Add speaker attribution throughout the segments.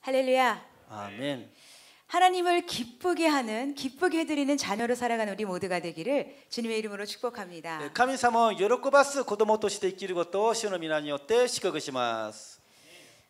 Speaker 1: 할렐루야. 아멘. 하나님을 기쁘게 하는 기쁘게 해드리는 자녀로 살아가는 우리 모두가 되기를 주님의 이름으로 축복합니다.
Speaker 2: 神様を喜ばす子供として生きることを主の皆によって祝福します. 네,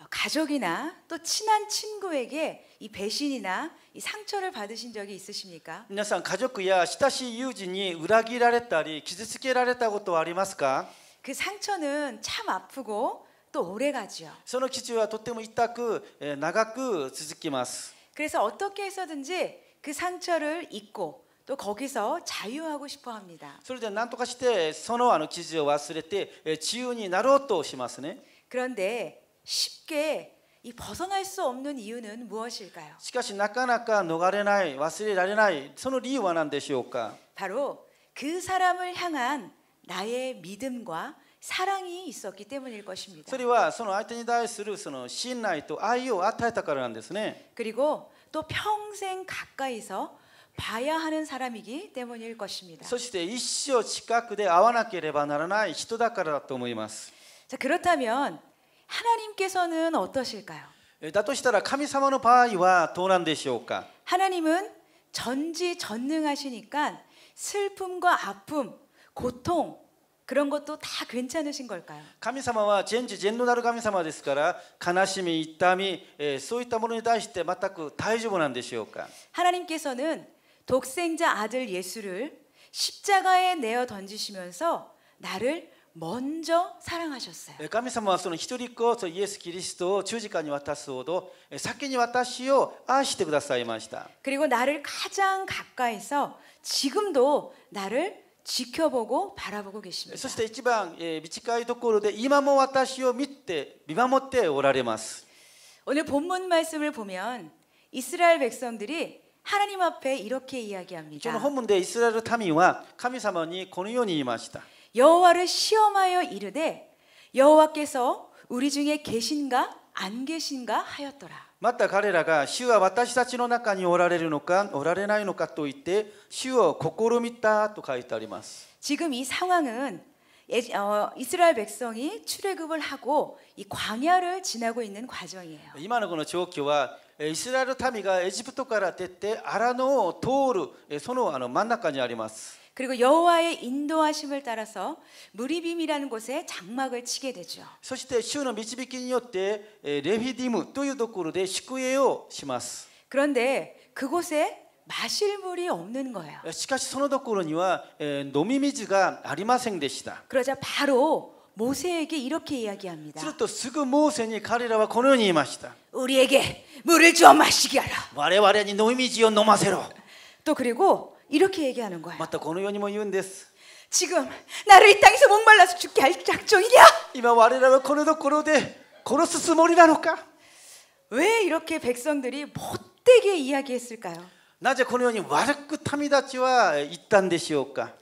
Speaker 1: 어, 가족이나 또 친한 친구에게 이 배신이나 이 상처를 받으신 적이 있으십니까?
Speaker 2: 皆さん家族や親しい友人に裏切られたり傷つけられたことはありますか?그
Speaker 1: 상처는 참 아프고 또 오래 가지요.
Speaker 2: その基地はとても痛く長く続きます.
Speaker 1: 그래서 어떻게 해서든지 그 상처를 잊고 또 거기서 자유하고 싶어 합니다.
Speaker 2: それで何とかしてそのあの記事を忘れて自由になろうとしますね.
Speaker 1: 그런데 쉽게 이 벗어날 수 없는 이유는 무엇일까요?
Speaker 2: しかしなかなか逃れない忘れられないその理由は何でしょうか?
Speaker 1: 바로 그 사람을 향한 나의 믿음과 사랑이 있었기
Speaker 2: 때문일것입니다それはその相手に対するその信頼と愛を与えたからなんですね。그리고또평생가까이서
Speaker 1: 봐야 하는 사람이기 때문일 것입니다.
Speaker 2: そして一生近くで会わなければならない人だからだと思います.
Speaker 1: 자, 그렇다면 하나님께서는 어떠실까요?
Speaker 2: だとしたら神様の場合はどうなんでしょうか?
Speaker 1: 하나님은 전지전능하시니까 슬픔과 아픔, 고통 그런 것도 다 괜찮으신 걸까요?
Speaker 2: 神様は全知全能なる神様ですから悲しみ痛みそういったものに対して全く大丈夫なんでしょうか
Speaker 1: 하나님께서는 독생자 아들 예수를 십자가에 내어 던지시면서 나를
Speaker 2: 먼저
Speaker 1: 사랑하셨어요.
Speaker 2: 神様はその一人子イエスキリストを十字架に渡すほど先に私を愛してくださいました.
Speaker 1: 그리고 나를 가장 가까이서 지금도 나를 지켜보고 바라보고 계십니다.
Speaker 2: そして一番えーいところで今も私を見て見守っておられます 예,
Speaker 1: 오늘 본문 말씀을 보면 이스라엘 백성들이 하나님 앞에 이렇게 이야기합니다. 저는 본문에 이스라엘 타민과 하나님이 このように言いま 여호와를 시험하여 이르되 여호와께서 우리 중에 계신가 안 계신가 하였더라.
Speaker 2: また彼らが主は私たちの中におられるのかおられないのかと言って主を試みたと書いてあります。
Speaker 1: 지금이상황은어이스라엘백성이출애굽을하고이광야를지나고있는과정이에요이만
Speaker 2: 의조교와이스라엘타미가집트から出てアラノを通るその真ん中にあります。
Speaker 1: 그리고 여호와의 인도하심을 따라서 무리빔이라는 곳에 장막을 치게 되죠.
Speaker 2: そして主の導きによってレフィディムというところで宿営をします. 그런데 그곳에 마실 물이 없는 거예요. しかしそのところには飲み水がありませんでした.
Speaker 1: 그러자 바로 모세에게 이렇게 이야기합니다. するとすぐモーセに彼らはこのように言いました. 우리에게 물을 좀 마시게 하라. 我々に飲み水を飲ませろ.또 그리고 이렇게 얘기하는 거야. 맞다. この世にも言うんで 뭐 지금 나를 이 땅에서 목말라서 죽게 할 작정이냐? 이마 와리라면 코노도코노데 코노스스모리라노까? 왜 이렇게 백성들이 못되게 이야기했을까요? 나제 코노니
Speaker 2: 와르쿠타미다치와 있단데시오까?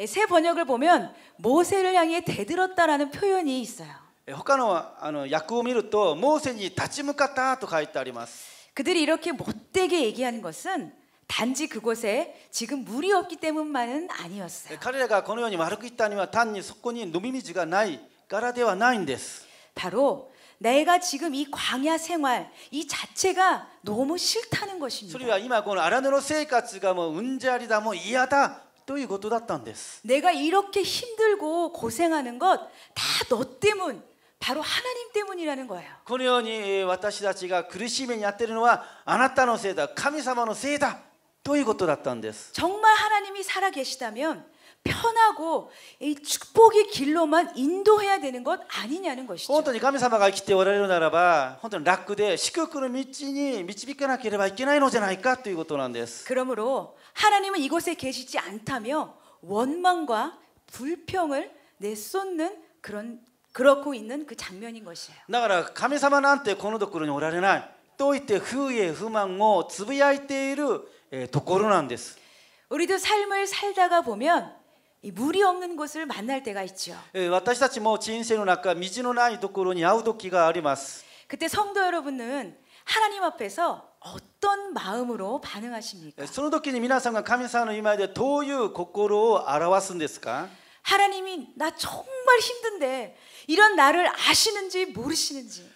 Speaker 1: 예, 새 번역을 보면 모세를 향해 대들었다라는 표현이 있어요.
Speaker 2: 他の訳を見ると「モーセに立ち向かった」と書いてあります。 예,
Speaker 1: 그들이 이렇게 못되게 얘기하는 것은 단지 그곳에
Speaker 2: 지금 물이 없기 때문만은 아니었어요. 彼らがこのように歩くたには単にそこに飲み水がないからではないんです. 바로 내가 지금 이 광야 생활 이 자체가 너무 싫다는 것입니다. それは今この荒野の生活がもううんじゃりだもう嫌だということだったんです.
Speaker 1: 내가 이렇게 힘들고 고생하는 것 다 너 때문 바로 하나님 때문이라는 거예요.
Speaker 2: このように私たちが苦しみにやってるのはあなたのせいだ、神様のせいだ
Speaker 1: ということだったんです。정말하나님이살아계시다면 편하고 이 축복의 길로만 인도해야 되는 것 아니냐는 것이죠. 本当に神様が生きておられるならば本当に楽で祝福に導かなければいけないのじゃないかということなんです. 그러므로 하나님은 이곳에 계시지 않다며 원망과 불평을 내쏟는 그런 그렇고 있는 그 장면인 것이에요.
Speaker 2: だから神様なんてこのところにおられないと言って不平不満をつぶやいているところなんです。 예,
Speaker 1: 우리도 삶을 살다가 보면 이 물이 없는 곳을 만날 때가 있죠.
Speaker 2: 私たちも人生の中道のないところに会う時があります. 예, 뭐
Speaker 1: 그때 성도 여러분은 하나님 앞에서 어떤 마음으로 반응하십니까?
Speaker 2: その時に皆さんが神様の前でどういう心を表すんですか? 예,
Speaker 1: 하나님이 나 정말 힘든데 이런 나를 아시는지 모르시는지.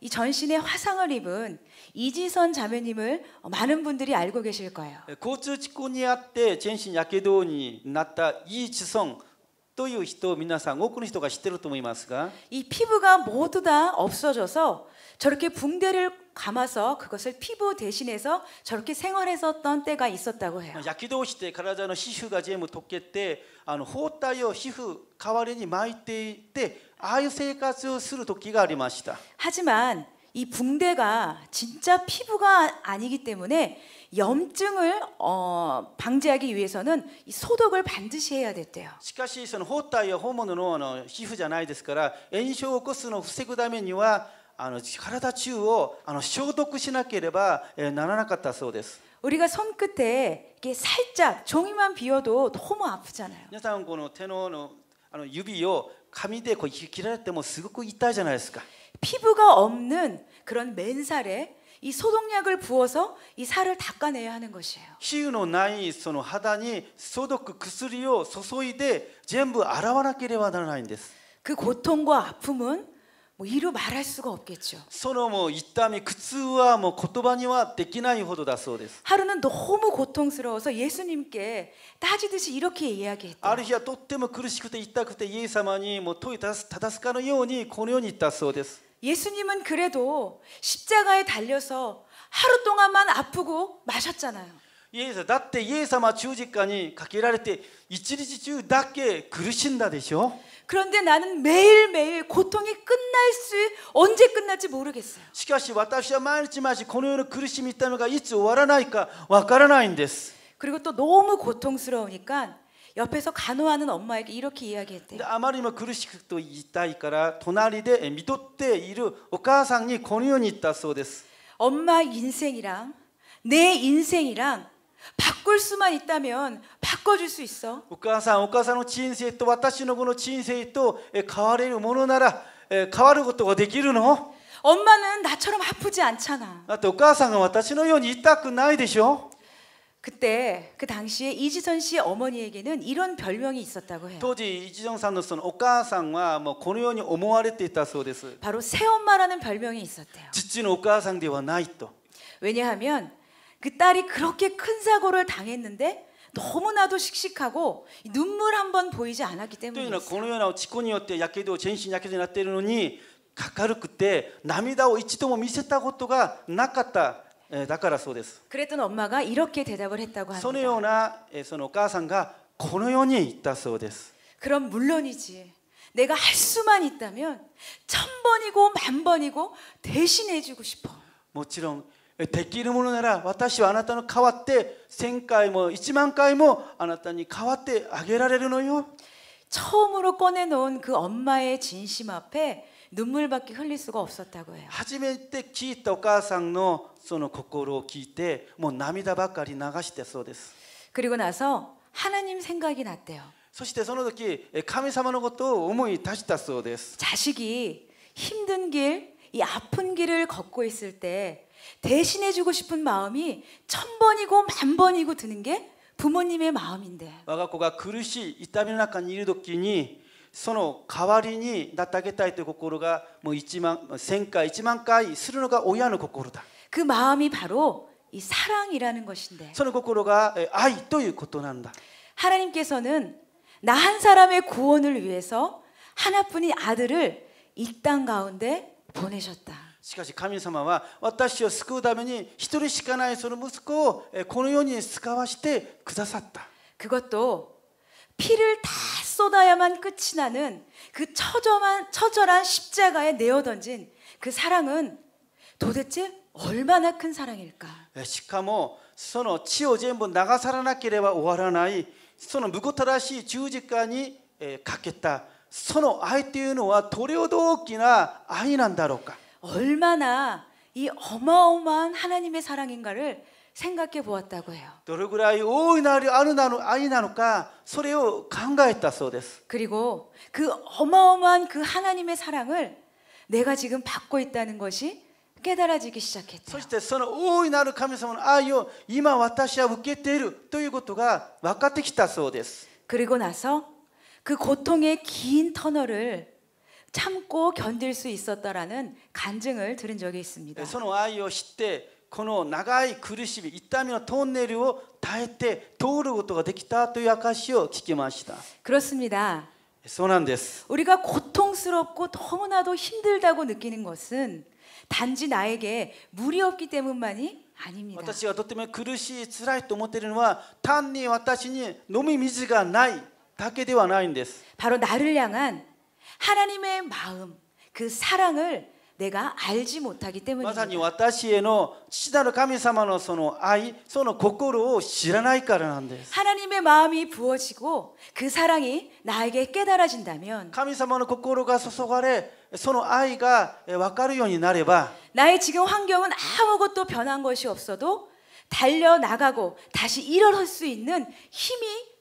Speaker 1: 이 전신에 화상을 입은 이지선 자매님을 많은 분들이 알고 계실 거예요.
Speaker 2: 交通事故にあって全身やけどになったイ 예, という人皆さん多くの人が知ってると思いますが이
Speaker 1: 피부가 모두 다 없어져서 저렇게 붕대를 감아서 그것을 피부 대신해서 저렇게 생활했었던 때가 있었다고 해요.
Speaker 2: 야키도 시대 가라자의 시후가 전부 덮게 때, 호타요 시후 가와레니 마이테 때 아유 생활을 する 時가 ありました.
Speaker 1: 하지만 이 붕대가 진짜 피부가 아니기 때문에 염증을 어, 방지하기 위해서는 소독을 반드시 해야 됐대요.
Speaker 2: しかしその包帯は本物のあの皮膚じゃないですから炎症を起こすのを防ぐためにはあの体中をあの消毒しなければならなかったそうです。
Speaker 1: 우리가 손끝에 이게 살짝 종이만 비워도 너무 아프잖아요.
Speaker 2: 皆さんこの手のあの指を紙でこう切られてもすごく痛いじゃないですか。
Speaker 1: 피부가 없는 그런 맨살에 이 소독약을 부어서 이 살을 닦아내야 하는 것이에요. 皮膚のないその肌に소독薬を注いで全部洗わなければならないんです.그
Speaker 2: 고통과 아픔은 뭐
Speaker 1: 이루 말할 수가 없겠죠.
Speaker 2: そのもう痛み苦痛はもう言葉にはできないほどだそうです.
Speaker 1: 하루는 너무 고통스러워서 예수님께 따지듯이 이렇게 이야기했대요.
Speaker 2: ある日はとっても苦しくて痛くてイエス様にもう問いただすかのようにこのように言ったそうです.
Speaker 1: 예수님은 그래도 십자가에 달려서 하루 동안만 아프고 마셨잖아요.
Speaker 2: イエスだってイエス様は十字架にかけられて一日中だけ苦しんだでしょ 그런데 나는 매일매일 고통이 끝날 수 언제 끝날지 모르겠어요. しかし私は毎日毎日このような苦しみったのがいつ終わらないかわからないんです。 그리고 또 너무 고통스러우니까 옆에서
Speaker 1: 간호하는 엄마에게 이렇게 이야기했대요. 근데 아마리마
Speaker 2: 뭐 그루시크도 있다니까 도나리데 미도때 이르 오카상이 권위원이 있다 소데스.
Speaker 1: 엄마 인생이랑 내 인생이랑 바꿀 수만 있다면 바꿔줄 수 있어.
Speaker 2: 오카상, 오카상의 인생 또私の この 인생이 또変われるものなら変わる 것도 できるの?
Speaker 1: 엄마는 나처럼 아프지 않잖아.
Speaker 2: 아, 또 오카상은 私のように痛くないでしょ?
Speaker 1: 그때 그 당시에 이지선 씨 어머니에게는 이런 별명이 있었다고 해요.
Speaker 2: 당시 이지선 씨는 오가상과 뭐 고노연이 오모아레ていたそうで
Speaker 1: 바로 새엄마라는 별명이 있었대요. 지친 오가상ではないと. 왜냐하면 그 딸이 그렇게 큰 사고를 당했는데 너무나도 씩씩하고 눈물 한 번 보이지 않았기 때문에고노연하
Speaker 2: 직권이었대. 야케도 전신 야케도 났대는 にかかるくて涙を一度も見せたことがなかった 예, だからそうです.そのようなそのお母さんがこの世にいたそうです.
Speaker 1: 그럼 물론이지. 내가 할 수만 있다면 천 번이고 만 번이고 대신해 주고 싶어. 물론
Speaker 2: できるものなら私はあなたの代わって1000回も1万回もあなたに代わってあげられるのよ。
Speaker 1: 처음으로 꺼내놓은 그 엄마의 진심 앞에 눈물밖에 흘릴 수가 없었다고 해요.
Speaker 2: 처음에 듣기도 오가상의 その心を聞いてもう涙ばかり流してそうです.
Speaker 1: 그리고 나서 하나님 생각이 났대요. そしてその時神様のことを思い出したそうです. 자식이 힘든 길, 이 아픈 길을 걷고 있을 때 대신해 주고 싶은 마음이 천 번이고 만 번이고 드는 게 부모님의 마음인데
Speaker 2: 我が子が苦しい痛みの中にいる時にその代わりになってあげたいという心がもう1万1000回1万回するのが親の心だ그 마음이 바로 이
Speaker 1: 사랑이라는 것인데
Speaker 2: その心が愛ということなんだ
Speaker 1: 하나님께서는 나 한 사람의 구원을 위해서 하나뿐인 아들을 이 땅 가운데
Speaker 2: 보내셨다. しかし神様は私を救うために一人しかないその息子をこの世に使わしてくださった。그것도피를다쏟아야만끝이나는그처절한처절한십자가에내어던진그사랑은도대체얼마나큰사랑일까しかもその血を全部流さらなければ終わらないその無事らしい十字架にかけたその愛というのはどれほど大きな愛なんだろうか
Speaker 1: 얼마나 이 어마어마한 하나님의 사랑인가를 생각해 보았다고 해요.
Speaker 2: どれぐらい大いなる兄なのかそれを考えたそうです
Speaker 1: 그리고 그 어마어마한 그 하나님의 사랑을 내가 지금 받고 있다는 것이 깨달아지기 시작했죠. そしてその大いなる神様の愛を今私は受けているということが分かってきたそうです. 그리고 나서 그 고통의 긴 터널을 참고 견딜 수 있었다라는 간증을 들은 적이 있습니다.
Speaker 2: その愛を知ってこの長い苦しみ痛みのトンネルを耐えて通ることができたという証しを聞きました
Speaker 1: 그렇습니다.
Speaker 2: そうなんです.
Speaker 1: 우리가 고통스럽고 너무나도 힘들다고 느끼는 것은 단지 나에게 무리 없기 때문만이 아닙니다.
Speaker 2: 私がとても苦しい辛いと思っているのは単に私に飲み水がないだけではないんです. 바로 나를 향한 하나님의 마음, 그 사랑을 내가 알지 못하기 때문입니다.
Speaker 1: 하나님의 마음이 부어지고 그 사랑이 나에게 깨달아진다면 その愛が分かるようになれば 나의 지금 환경은 아무것도 변한 것이 없어도 달려 나가고 다시 일어설 수 있는 힘이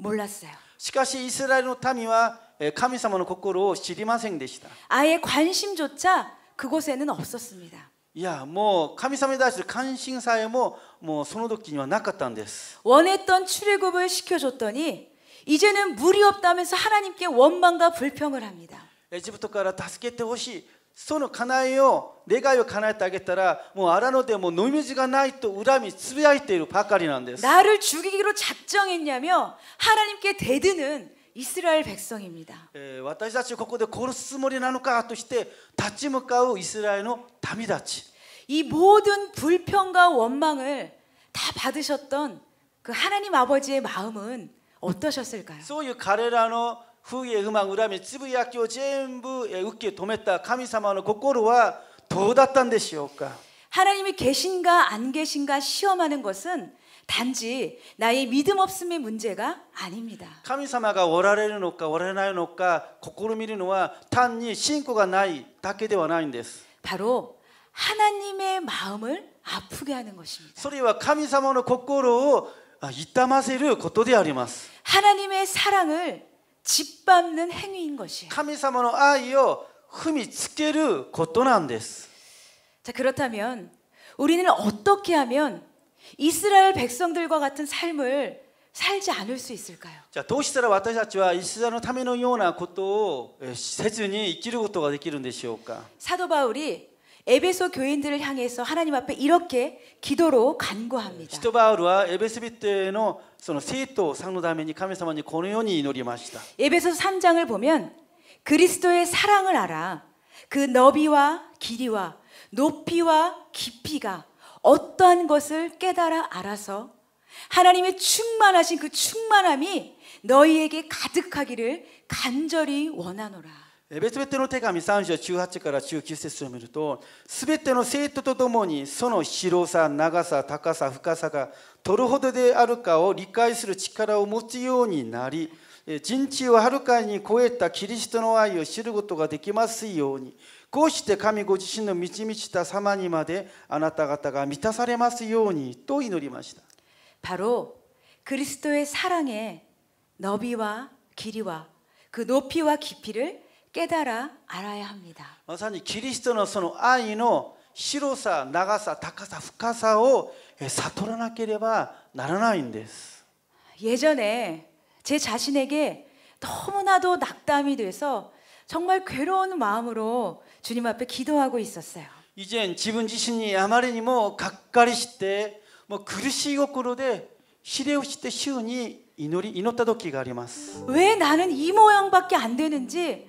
Speaker 2: 몰랐어요しかしイスラエルの民はえー神様の心を知りませんでした
Speaker 1: 아예 관심조차 그곳에는 없었습니다.
Speaker 2: いやもう神様に対する関心さえももうその時にはなかったんです
Speaker 1: 원했던 출애굽을 시켜줬더니 이제는 물이 없다면서 하나님께 원망과 불평을 합니다. エジプトから助けてほしい その家内を願いを叶えてあげたらもう荒野でも飲み水がないと恨みつぶやいているばかりなんです나를죽이기로작정했냐며하나님께대드는이스라엘백성입니다私たちここで殺すつもりなのかとして立ち向かうイスラエル民たち이모든불평과원망을다받으셨던그하나님아버지의마음은어떠셨을까요そういう彼らの
Speaker 2: 不義へうまく恨みつぶやきを全部受け止めた神様の心はどうだったんでしょうか
Speaker 1: 하나님이 계신가 안 계신가 시험하는 것은 단지 나의 믿음 없음의 문제가 아닙니다.
Speaker 2: 神様가 오라레는가 오라레나요가 試みるのは単に信仰がないだけではないんです. 바로
Speaker 1: 하나님의 마음을 아프게 하는 것입니다.
Speaker 2: それは神様の心を痛ませることであります.
Speaker 1: 하나님의 사랑을
Speaker 2: 짓밟는 행위인 것이에요. 神様の愛を踏みつけることなんです.
Speaker 1: 자, 그렇다면 우리는 어떻게 하면 이스라엘 백성들과 같은 삶을 살지 않을 수 있을까요?
Speaker 2: 자, どうしたら私たちはイスラエルのためのようなことをせずに生きることができるんでしょうか?
Speaker 1: 사도 바울이 에베소 교인들을 향해서 하나님 앞에 이렇게 기도로 간구합니다.
Speaker 2: 시토 바울은 에베소 비트의 성도 상로다면이 하나님이 このように祈りました.
Speaker 1: 에베소 3장을 보면 그리스도의 사랑을 알아 그 너비와 길이와 높이와 깊이가 어떠한 것을 깨달아 알아서 하나님의 충만하신 그 충만함이 너희에게 가득하기를 간절히 원하노라.
Speaker 2: 別々の手紙3章18から19節を見ると全ての生徒とともにその広さ長さ高さ深さがどれほどであるかを理解する力を持つようになり人知をはるかに超えたキリストの愛を知ることができますようにこうして神ご自身の満ち満ちた様にまであなた方が満たされますようにと祈りました。
Speaker 1: 바로그리스도의사랑의너비와길이와그높이와깊이를 깨달아 알아야 합니다.
Speaker 2: まさにキリストのその愛の広さ、長さ、高さ、深さを悟らなければならないんです.
Speaker 1: 예, 예전에 제 자신에게 너무나도 낙담이 돼서 정말 괴로운 마음으로 주님 앞에 기도하고 있었어요.
Speaker 2: 이젠 지분 자신이 아마리니모 각가리시때 뭐 그릇이 거꾸로데 시레우시때 시운이 이노리 이노따도끼가 아리마스.
Speaker 1: 왜 나는 이 모양밖에 안 되는지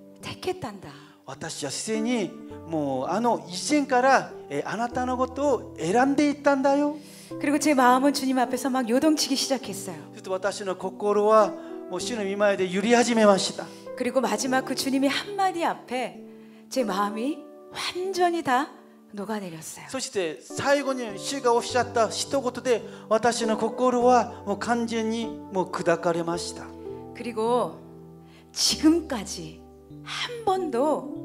Speaker 1: 私は自然にもうあの以前からあなたのことを選んでいったんだよ。그리고제마음은주님앞에서막요동치기시작했어요私の心はもう主の御前で揺り始めました。그리고마지막그주님의한마디앞에제마음이완전히다녹아내렸어요そして最後に主がおっしゃった一言で私の心はもう完全にもう砕かれました。그리고지금까지 한 번도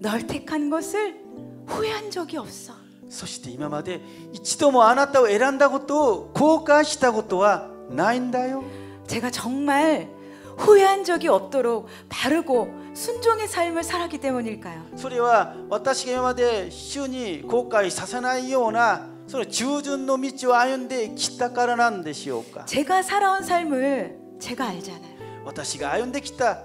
Speaker 1: 널 택한 것을 후회한 적이 없어.
Speaker 2: そして今まで一度もあなたを選んだこと後悔したことはないんだよ
Speaker 1: 제가 정말 후회한 적이 없도록 바르고 순종의 삶을 살았기 때문일까요?
Speaker 2: それは私が今まで主に後悔させないようなその従順の道を歩んできたからなんでしょうか
Speaker 1: 제가 살아온 삶을 제가 알잖아요.
Speaker 2: 私が歩んできた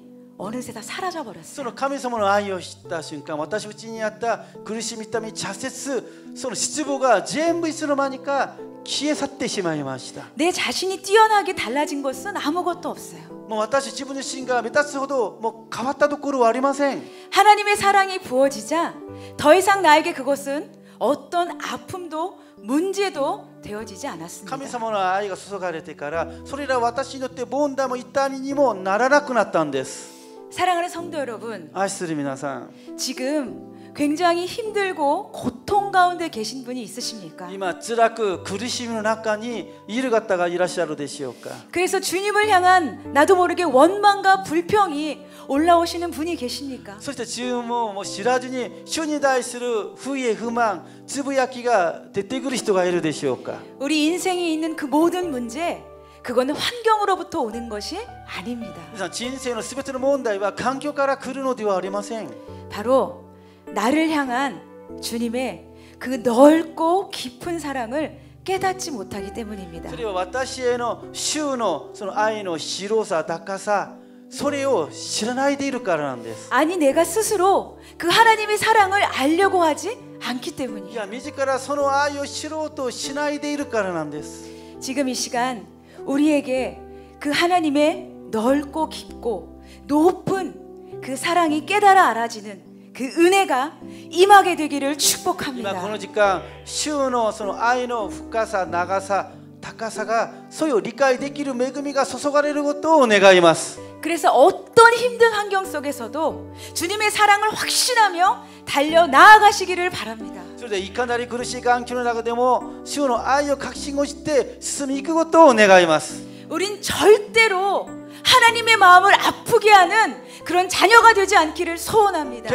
Speaker 1: 어느새 다 사라져 버렸어요.
Speaker 2: その神様の愛を知った瞬間、私たちにあった苦しみ、痛み、挫折、その失望が全部いつの間にか消え去ってしまいました。내 자신이 뛰어나게 달라진 것은
Speaker 1: 아무것도 없어요. もう私自分自身が目立つほどもう変わったところはありません。하나님의사랑이부어지자더이상나에게그것은어떤아픔도 문제도 되어지지 않았습니다. 하나님의 아이가
Speaker 2: 수속하래てからそれら私にとって問題も痛みにもならなくなったんです。
Speaker 1: 사랑하는 성도 여러분,
Speaker 2: 愛する皆さん、
Speaker 1: 지금 굉장히 힘들고 고통 가운데 계신 분이 있으십니까?
Speaker 2: 今辛く苦しみの中にいる方がいらっしゃるでしょうか。
Speaker 1: 그래서 주님을 향한 나도 모르게 원망과 불평이 올라오시는 분이 계십니까?
Speaker 2: そして自分ももう知らずに主に対する不意不満つぶやきが出てくる人がいるでしょう 뭐, 뭐
Speaker 1: 우리 인생에 있는 그 모든 문제 그거는환경으로부터 오는 것이 아닙니다. 皆さん人生のすべての問題は環境から来るのではありません。 바로 나를 향한 주님의 그 넓고 깊은 사랑을 깨닫지 못하기 때문입니다.
Speaker 2: それは私への主のその愛の広さ高さそれを知らないでいるからなんです。
Speaker 1: 아니 내가 스스로 그 하나님의 사랑을 알려고 하지 않기 い 때문이에요. や自らその愛を知ろうとしないでいるからなんです。 지금 이 시간 우리에게 그 하나님의 넓고 깊고 높은 그 사랑이 깨달아 알아지는 그 은혜가 임하게 되기를 축복합니다.
Speaker 2: 今この時間主のその愛の深さ長さ高さがそれを理解できる恵みが注がれることを願い
Speaker 1: 그래서 어떤 힘든 환경 속에서도 주님의 사랑을 확신하며 달려 나아가시기를 바랍니다.
Speaker 2: それでいかなり苦しい環境の中でも主の愛を確信をして進みいくことを願います。우린절대로
Speaker 1: 하나님의 마음을 아프게 하는 그런 자녀가 되지 않기를 소원합니다.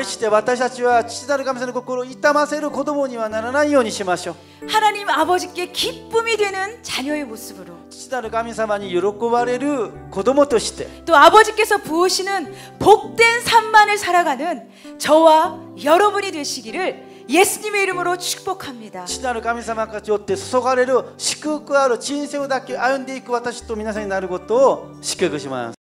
Speaker 1: 하나님 아버지께 기쁨이 되는 자녀의 모습으로. 또 아버지께서 부으시는 복된 삶만을 살아가는 저와 여러분이 되시기를 예수님의이름으로축복합니다父なる神
Speaker 2: 様がよって注がれる祝福ある人生だけ歩んでいく私と皆さんになることを祝福します。